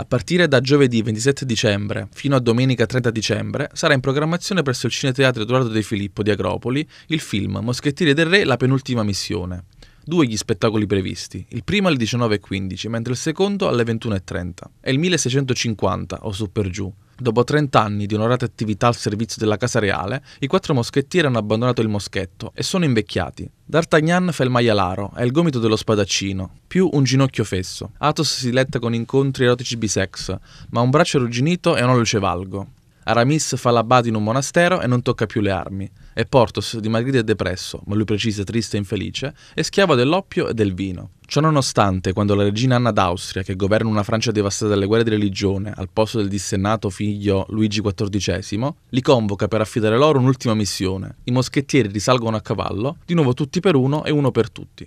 A partire da giovedì 27 dicembre fino a domenica 30 dicembre sarà in programmazione presso il Cineteatro Edoardo De Filippo di Agropoli il film Moschettieri del Re, la penultima missione. Due gli spettacoli previsti, il primo alle 19.15 mentre il secondo alle 21.30. È il 1650 o su per giù Dopo 30 anni di onorata attività al servizio della Casa Reale, i quattro moschettieri hanno abbandonato il moschetto e sono invecchiati. D'Artagnan fa il maialaro, ha il gomito dello spadaccino, più un ginocchio fesso. Athos si diletta con incontri erotici bisex, ma un braccio arrugginito e una luce valgo. Aramis fa l'abbate in un monastero e non tocca più le armi, e Portos dimagrito e depresso, ma lui precisa triste e infelice, è schiavo dell'oppio e del vino. Ciononostante, quando la regina Anna d'Austria, che governa una Francia devastata dalle guerre di religione, al posto del dissennato figlio Luigi XIV, li convoca per affidare loro un'ultima missione, i moschettieri risalgono a cavallo, di nuovo tutti per uno e uno per tutti.